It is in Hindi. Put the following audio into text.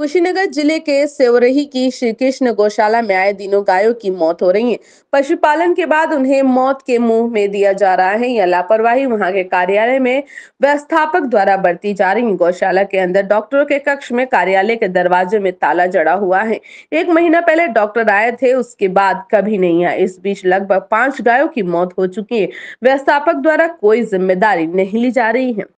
कुशीनगर जिले के सेवरही की श्री कृष्ण गौशाला में आए दिनों गायों की मौत हो रही है पशुपालन के बाद उन्हें मौत के मुंह में दिया जा रहा है यह लापरवाही वहां के कार्यालय में व्यवस्थापक द्वारा बरती जा रही गौशाला के अंदर डॉक्टरों के कक्ष में कार्यालय के दरवाजे में ताला जड़ा हुआ है एक महीना पहले डॉक्टर आए थे उसके बाद कभी नहीं आए इस बीच लगभग पांच गायों की मौत हो चुकी है व्यवस्थापक द्वारा कोई जिम्मेदारी नहीं ली जा रही है